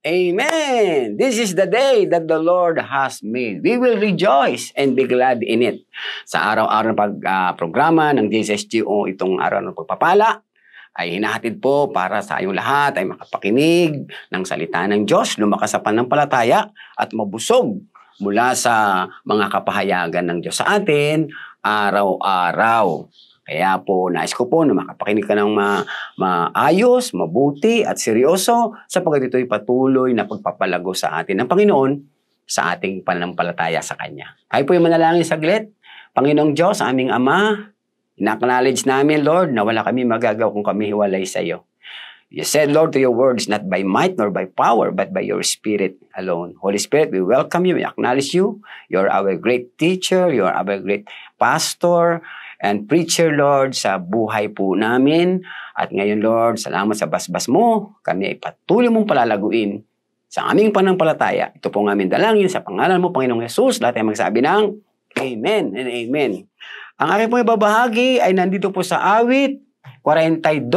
Amen! This is the day that the Lord has made. We will rejoice and be glad in it. Sa araw-araw ah, ng pag-programa uh, ng JSSGO, itong araw ng pagpapala, ay hinahatid po para sa iyong lahat ay makapakinig ng salita ng Diyos, lumakas sa panampalataya at mabusog mula sa mga kapahayagan ng Diyos sa atin araw-araw. Kaya po, nais ko po na makapakinig ka ng ma maayos, mabuti at seryoso sapagkat ito'y patuloy na pagpapalago sa atin ng Panginoon sa ating panampalataya sa Kanya. Tayo po yung manalangin saglit. Panginoong Diyos, aming Ama, inacknowledge namin, Lord, na wala kami magagawa kung kami hiwalay sa iyo. You said, Lord, to your words, not by might nor by power, but by your Spirit alone. Holy Spirit, we welcome you, we acknowledge you. You are our great teacher, you are our great pastor, and preacher, Lord, sa buhay po namin. At ngayon, Lord, salamat sa basbas mo. Kami ay patuloy mong palalaguin sa aming panampalataya. Ito po ang aming dalangin sa pangalan mo, Panginoong Yesus. Lahat ay magsabi ng Amen and Amen. Ang aking pong ibabahagi ay nandito po sa awit 42,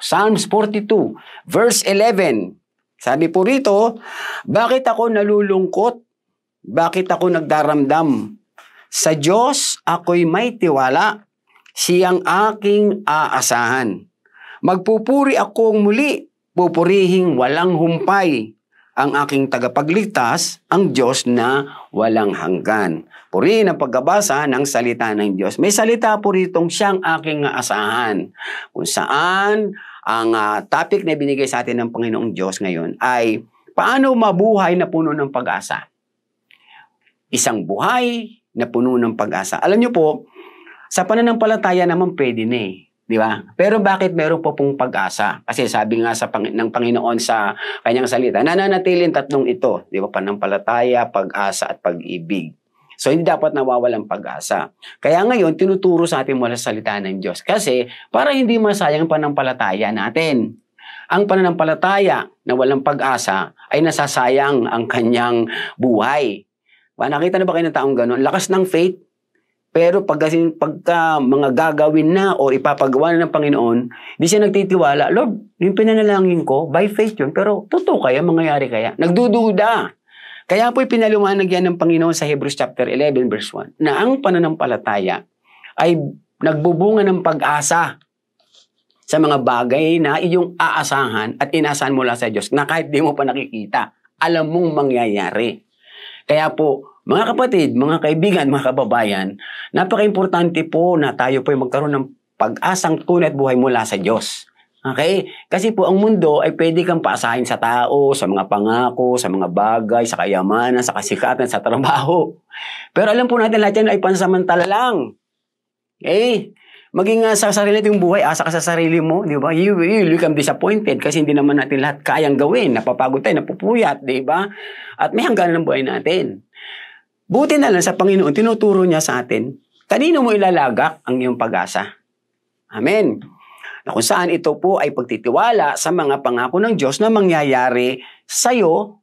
Psalms 42, verse 11. Sabi po rito, Bakit ako nalulungkot? Bakit ako nagdaramdam sa Diyos ako'y may tiwala, siyang aking aasahan. Magpupuri akong muli, pupurihing walang humpay ang aking tagapagligtas, ang Diyos na walang hanggan. Purihin ang pagkabasa ng salita ng Diyos. May salita po ritong siyang aking aasahan. kung saan ang uh, topic na binigay sa atin ng Panginoong Diyos ngayon ay paano mabuhay na puno ng pag-asa. Isang buhay na puno ng pag-asa. Alam nyo po, sa pananampalataya naman pwede na eh. Di ba? Pero bakit meron po pong pag-asa? Kasi sabi nga sa pang- ng Panginoon sa kanyang salita, nananatilin tatlong ito. Di ba? Panampalataya, pag-asa, at pag-ibig. So, hindi dapat nawawalan pag-asa. Kaya ngayon, tinuturo sa atin mula sa salita ng Diyos. Kasi, para hindi masayang panampalataya natin. Ang pananampalataya na walang pag-asa ay nasasayang ang kanyang buhay. Pa, nakita na ba kayo ng taong gano'n? Lakas ng faith. Pero pag pagka mga gagawin na o ipapagawa na ng Panginoon, di siya nagtitiwala, Lord, yung pinanalangin ko, by faith yun, pero totoo kaya, mangyayari kaya? Nagdududa. Kaya po'y pinalumanag yan ng Panginoon sa Hebrews chapter 11 verse 1 na ang pananampalataya ay nagbubunga ng pag-asa sa mga bagay na iyong aasahan at inasahan mula sa Diyos na kahit di mo pa nakikita, alam mong mangyayari. Kaya po, mga kapatid, mga kaibigan, mga kababayan, napaka-importante po na tayo po ay magkaroon ng pag-asang tunay at buhay mula sa Diyos. Okay? Kasi po ang mundo ay pwede kang paasahin sa tao, sa mga pangako, sa mga bagay, sa kayamanan, sa kasikatan, sa trabaho. Pero alam po natin lahat yan ay pansamantala lang. Okay? Maging uh, sa sarili natin yung buhay, asa ka sa sarili mo, di ba? You, you will become disappointed kasi hindi naman natin lahat kayang gawin. Napapagod tayo, napupuyat, di ba? At may hangganan ng buhay natin. Buti na lang sa Panginoon, tinuturo niya sa atin, kanino mo ilalagak ang iyong pag-asa? Amen. Na kung saan ito po ay pagtitiwala sa mga pangako ng Diyos na mangyayari sa iyo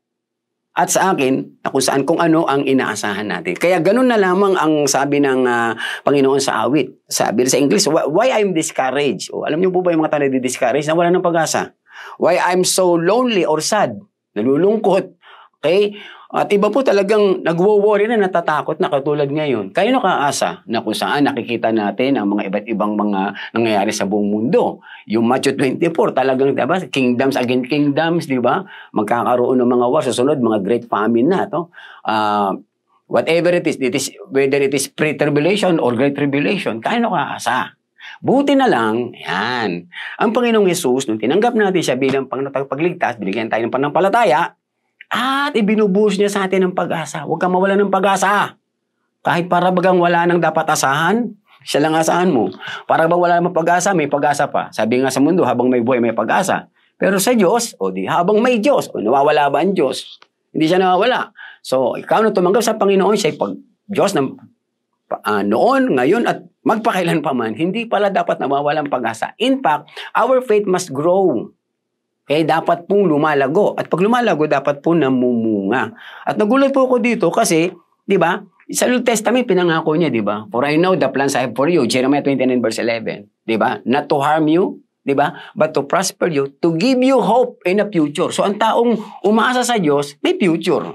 at sa akin na kung saan kung ano ang inaasahan natin. Kaya ganun na lamang ang sabi ng uh, Panginoon sa awit. Sabi sa English, why I'm discouraged? O, alam niyo po ba yung mga tao na discouraged na wala ng pag-asa? Why I'm so lonely or sad? Nalulungkot. Okay? At iba po talagang nagwo-worry na natatakot na katulad ngayon. Kayo nakaasa na kung saan nakikita natin ang mga iba't ibang mga nangyayari sa buong mundo. Yung Matthew 24, talagang diba, kingdoms against kingdoms, di ba? Magkakaroon ng mga war, sunod, mga great famine na to. Uh, whatever it is, it is, whether it is pre-tribulation or great tribulation, tayo nakaasa. Buti na lang, yan. Ang Panginoong Yesus, nung tinanggap natin siya bilang pang pangatagpagligtas, binigyan tayo ng panampalataya, at ibinubuhos niya sa atin ang pag-asa. Huwag kang mawala ng pag-asa. Kahit para bagang wala nang dapat asahan, siya lang asahan mo. Para bang wala namang pag-asa, may pag-asa pa. Sabi nga sa mundo, habang may buhay, may pag-asa. Pero sa Diyos, o di, habang may Diyos, o nawawala ba ang Diyos? Hindi siya nawawala. So, ikaw na tumanggap sa Panginoon, siya pag Diyos ng uh, noon, ngayon, at magpakailan pa man, hindi pala dapat nawawala ang pag-asa. In fact, our faith must grow eh dapat pong lumalago. At pag lumalago, dapat po namumunga. At nagulat po ako dito kasi, di ba, sa Old Testament, pinangako niya, di ba? For I know the plans I have for you, Jeremiah 29 verse 11. Di ba? Not to harm you, di ba? But to prosper you, to give you hope in a future. So ang taong umaasa sa Diyos, may future.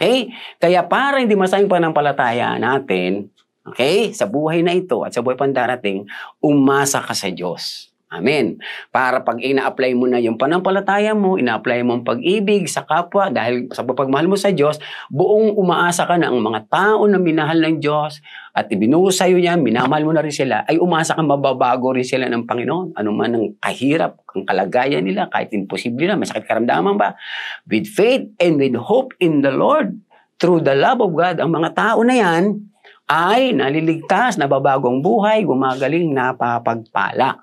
Okay? Kaya para hindi masayang panampalataya natin, okay, sa buhay na ito at sa buhay pang darating, umasa ka sa Diyos. Amen. Para pag ina-apply mo na yung panampalataya mo, ina-apply mo ang pag-ibig sa kapwa dahil sa pagmahal mo sa Diyos, buong umaasa ka na ang mga tao na minahal ng Diyos at ibinuhos sa'yo niya, minamahal mo na rin sila, ay umaasa ka mababago rin sila ng Panginoon. Ano man ang kahirap, ang kalagayan nila, kahit imposible na, masakit karamdaman ba? With faith and with hope in the Lord, through the love of God, ang mga tao na yan ay naliligtas, nababagong buhay, gumagaling, napapagpala.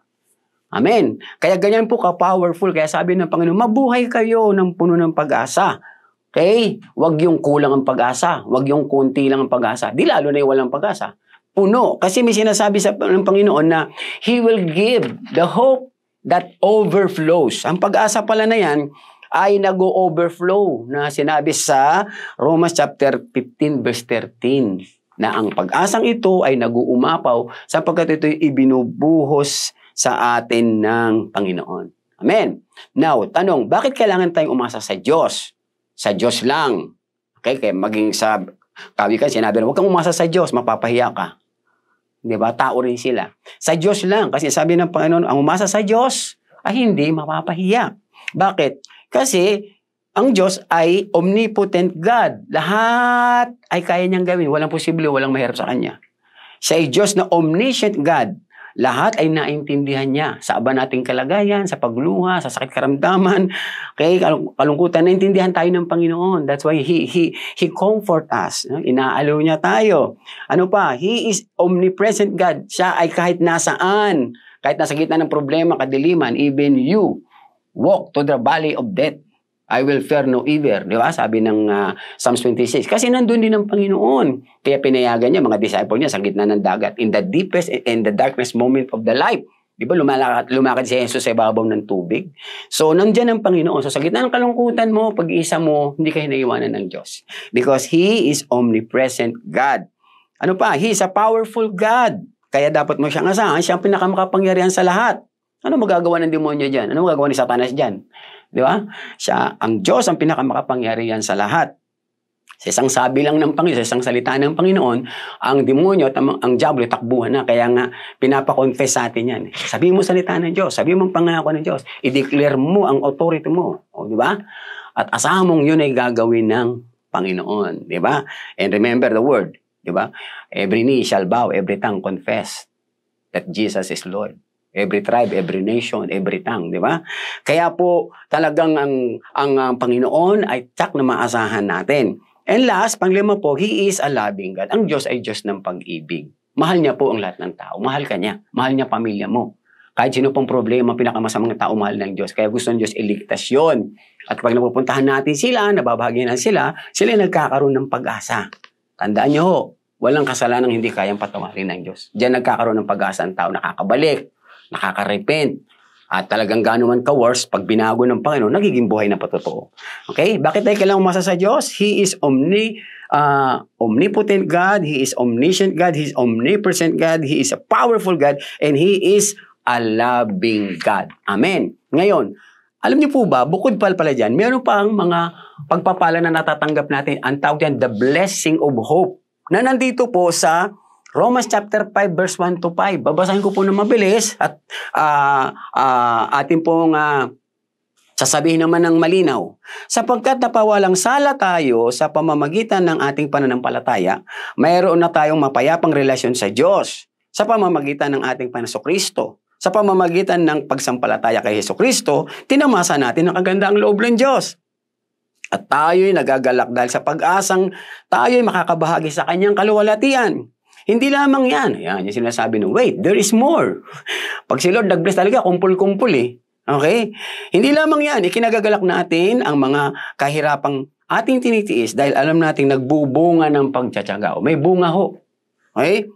Amen. Kaya ganyan po ka-powerful. Kaya sabi ng Panginoon, mabuhay kayo ng puno ng pag-asa. Okay? Huwag yung kulang ang pag-asa. Huwag yung kunti lang ang pag-asa. Di lalo na yung walang pag-asa. Puno. Kasi may sinasabi sa, ng Panginoon na He will give the hope that overflows. Ang pag-asa pala na yan ay nag-overflow na sinabi sa Romans chapter 15 verse 13 na ang pag-asang ito ay nag-uumapaw sapagkat ito'y ibinubuhos sa atin ng Panginoon. Amen. Now, tanong, bakit kailangan tayong umasa sa Diyos? Sa Diyos lang. Okay, kaya maging sa kawikan, sinabi na, huwag kang umasa sa Diyos, mapapahiya ka. Di ba? Tao rin sila. Sa Diyos lang. Kasi sabi ng Panginoon, ang umasa sa Diyos ay hindi mapapahiya. Bakit? Kasi ang Diyos ay omnipotent God. Lahat ay kaya niyang gawin. Walang posible, walang mahirap sa Kanya. Siya ay Diyos na omniscient God. Lahat ay naintindihan niya sa aba nating kalagayan, sa pagluha, sa sakit karamdaman, okay, kalungkutan. Naintindihan tayo ng Panginoon. That's why He, he, he comfort us. Inaalo niya tayo. Ano pa? He is omnipresent God. Siya ay kahit nasaan, kahit nasa gitna ng problema, kadiliman, even you walk to the valley of death. I will fear no evil. Di ba? Sabi ng uh, Psalms 26. Kasi nandun din ang Panginoon. Kaya pinayagan niya mga disciple niya sa gitna ng dagat. In the deepest and the darkest moment of the life. Di ba? Lumalakad, lumakad si Jesus sa ibabaw ng tubig. So, nandyan ang Panginoon. So, sa gitna ng kalungkutan mo, pag-iisa mo, hindi ka hinaiwanan ng Diyos. Because He is omnipresent God. Ano pa? He is a powerful God. Kaya dapat mo siyang asahan. Siya ang pinakamakapangyarihan sa lahat. Ano magagawa ng demonyo diyan? Ano magagawa ni Satanas diyan? 'Di ba? Siya ang Diyos ang pinakamakapangyarihan sa lahat. Sa isang sabi lang ng Panginoon, sa isang salita ng Panginoon, ang demonyo at ang, ang diablo takbuhan na. Kaya nga, pinapakonfess sa atin yan. Sabi mo salita ng Diyos, sabi mo ang pangako ng Diyos, i-declare mo ang authority mo. O, di ba? At asahan mong yun ay gagawin ng Panginoon. Di ba? And remember the word. Di ba? Every knee shall bow, every tongue confess that Jesus is Lord. Every tribe, every nation, every tongue, di ba? Kaya po talagang ang, ang, ang Panginoon ay tak na maasahan natin. And last, panglima po, He is a loving God. Ang Diyos ay Diyos ng pag-ibig. Mahal niya po ang lahat ng tao. Mahal ka niya. Mahal niya pamilya mo. Kahit sino pong problema, pinakamasamang tao, mahal ng Diyos. Kaya gusto ng Diyos iligtas yon. At pag napupuntahan natin sila, nababahagyan sila, sila nagkakaroon ng pag-asa. Tandaan niyo ho, walang kasalanan hindi kayang patawarin ng Diyos. Diyan nagkakaroon ng pag-asa ang tao, nakakabalik nakaka-repent. At talagang gano'n man ka-worse, pag binago ng Panginoon, nagiging buhay na patotoo. Okay? Bakit tayo kailangang umasa sa Diyos? He is omni, uh, omnipotent God. He is omniscient God. He is omnipresent God. He is a powerful God. And He is a loving God. Amen. Ngayon, alam niyo po ba, bukod pala pala dyan, meron pa ang mga pagpapala na natatanggap natin. Ang tawag yan, the blessing of hope. Na nandito po sa Romans chapter 5 verse 1 to 5. Babasahin ko po ng mabilis at uh, uh, atin pong uh, sasabihin naman ng malinaw. Sapagkat napawalang sala tayo sa pamamagitan ng ating pananampalataya, mayroon na tayong mapayapang relasyon sa Diyos sa pamamagitan ng ating Panginoon Sa pamamagitan ng pagsampalataya kay Heso Kristo, tinamasa natin ang kagandaang loob ng Diyos. At tayo'y nagagalak dahil sa pag-asang tayo'y makakabahagi sa kanyang kaluwalatian. Hindi lamang yan. Yan, yung sinasabi ng, wait, there is more. Pag si Lord nag-bless talaga, kumpul-kumpul eh. Okay? Hindi lamang yan, ikinagagalak natin ang mga kahirapang ating tinitiis dahil alam nating nagbubunga ng pagtsatsaga. O may bunga ho. Okay?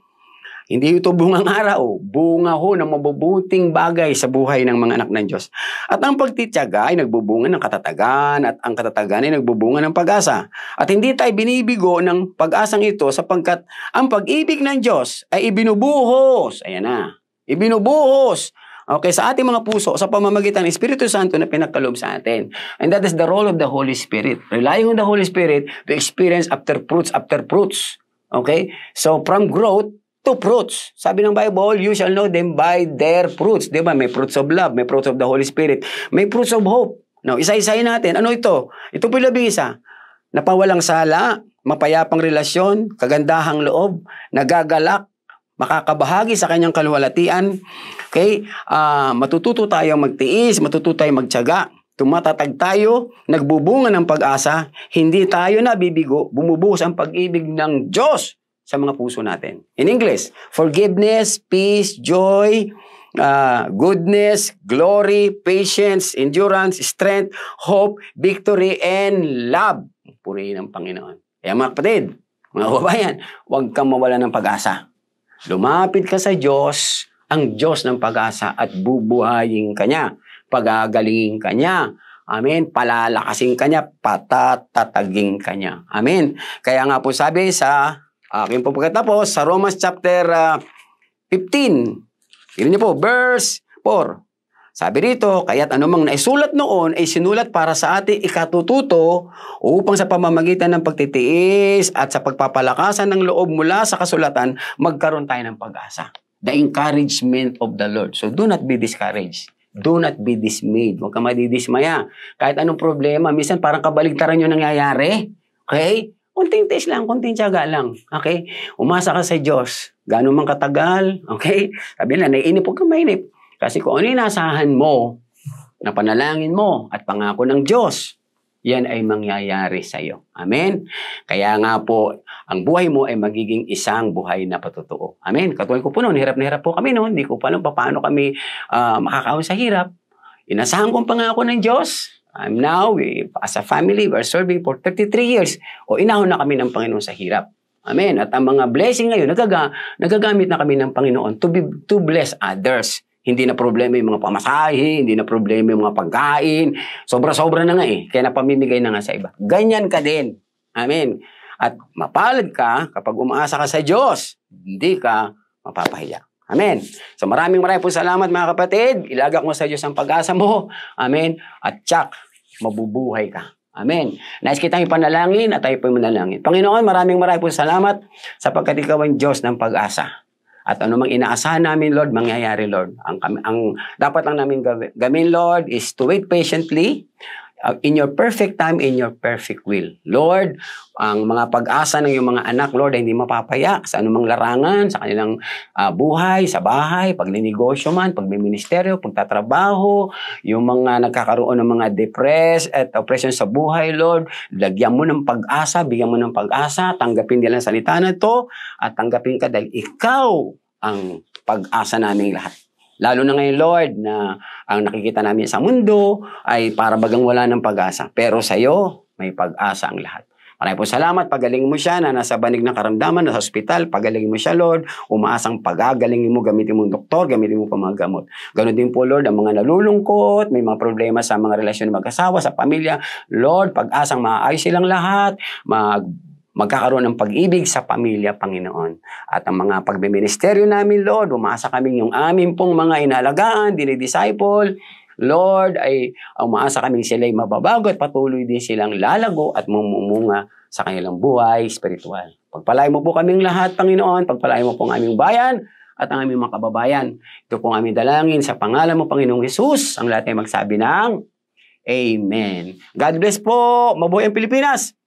Hindi ito bungang araw, bunga ho ng mabubuting bagay sa buhay ng mga anak ng Diyos. At ang pagtityaga ay nagbubunga ng katatagan at ang katatagan ay nagbubunga ng pag-asa. At hindi tayo binibigo ng pag-asang ito sapagkat ang pag-ibig ng Diyos ay ibinubuhos. Ayan na, ibinubuhos. Okay, sa ating mga puso, sa pamamagitan ng Espiritu Santo na pinagkalob sa atin. And that is the role of the Holy Spirit. Relying on the Holy Spirit to experience after fruits, after fruits. Okay? So, from growth, to fruits. Sabi ng Bible, you shall know them by their fruits. Di ba? May fruits of love, may fruits of the Holy Spirit, may fruits of hope. Now, isa-isahin natin. Ano ito? Ito po labing isa. Napawalang sala, mapayapang relasyon, kagandahang loob, nagagalak, makakabahagi sa kanyang kalwalatian. Okay? Uh, matututo tayo magtiis, matututo tayo magtiyaga. Tumatatag tayo, nagbubunga ng pag-asa, hindi tayo nabibigo, bumubuhos ang pag-ibig ng Diyos sa mga puso natin. In English, forgiveness, peace, joy, uh, goodness, glory, patience, endurance, strength, hope, victory, and love. Purihin ng Panginoon. Kaya mga kapatid, mga babayan, huwag kang mawala ng pag-asa. Lumapit ka sa Diyos, ang Diyos ng pag-asa at bubuhayin ka niya, pagagalingin ka niya, Amen. Palalakasin ka niya, patatatagin ka niya. Amen. Kaya nga po sabi sa Akin po pagkatapos sa Romans chapter uh, ah, 15. Tignan niyo po, verse 4. Sabi rito, kaya't anumang naisulat noon ay sinulat para sa ating ikatututo upang sa pamamagitan ng pagtitiis at sa pagpapalakasan ng loob mula sa kasulatan, magkaroon tayo ng pag-asa. The encouragement of the Lord. So do not be discouraged. Do not be dismayed. Huwag ka madidismaya. Kahit anong problema, minsan parang kabaligtaran yung nangyayari. Okay? Kunting test lang, kunting tiyaga lang. Okay? Umasa ka sa Diyos. Gano'n man katagal. Okay? Sabi na, naiinip huwag kang mainip. Kasi kung ano nasahan mo, na panalangin mo at pangako ng Diyos, yan ay mangyayari sa iyo. Amen? Kaya nga po, ang buhay mo ay magiging isang buhay na patotoo. Amen? Katuloy ko po noon, hirap na hirap po kami noon. Hindi ko pa alam paano kami uh, ah, makakaon sa hirap. Inasahan kong pangako ng Diyos. Um, now, we, as a family, we're serving for 33 years. O inahon na kami ng Panginoon sa hirap. Amen. At ang mga blessing ngayon, nagaga, nagagamit na kami ng Panginoon to, be, to bless others. Hindi na problema yung mga pamasahe, hindi na problema yung mga pagkain. Sobra-sobra na nga eh. Kaya napamimigay na nga sa iba. Ganyan ka din. Amen. At mapalad ka kapag umaasa ka sa Diyos, hindi ka mapapahiya. Amen. So maraming maraming po salamat mga kapatid. Ilagak mo sa Diyos ang pag-asa mo. Amen. At tsak, mabubuhay ka. Amen. Nais kitang ipanalangin at tayo po manalangin. Panginoon, maraming maraming po salamat sapagkat ikaw ang Diyos ng pag-asa. At anumang inaasahan namin, Lord, mangyayari, Lord. Ang, ang dapat lang namin gawin, gamin, Lord, is to wait patiently Uh, in your perfect time, in your perfect will. Lord, ang mga pag-asa ng iyong mga anak, Lord, ay hindi mapapaya sa anumang larangan, sa kanilang uh, buhay, sa bahay, pag ninegosyo man, pag may ministeryo, pagtatrabaho, yung mga nagkakaroon ng mga depressed at oppression sa buhay, Lord, lagyan mo ng pag-asa, bigyan mo ng pag-asa, tanggapin nila ang salita na to, at tanggapin ka dahil ikaw ang pag-asa naming lahat. Lalo na ngayon, Lord, na ang nakikita namin sa mundo ay para bagang wala ng pag-asa. Pero sa iyo, may pag-asa ang lahat. Maraming po salamat. Pagaling mo siya na nasa banig ng karamdaman, nasa ospital. Pagaling mo siya, Lord. Umaasang pagagalingin mo, gamitin mo ang doktor, gamitin mo pa mga gamot. Ganon din po, Lord, ang mga nalulungkot, may mga problema sa mga relasyon ng mag-asawa, sa pamilya. Lord, pag-asang maaayos silang lahat, mag magkakaroon ng pag-ibig sa pamilya, Panginoon. At ang mga pagbiministeryo namin, Lord, umasa kami yung aming pong mga inalagaan, dinidisciple, Lord, ay umaasa kaming sila'y mababago at patuloy din silang lalago at mumunga sa kanilang buhay spiritual. Pagpalain mo po kaming lahat, Panginoon. Pagpalain mo po ang aming bayan at ang aming mga kababayan. Ito po ang aming dalangin sa pangalan mo, Panginoong Hesus. Ang lahat ay magsabi ng Amen. God bless po. Mabuhay ang Pilipinas!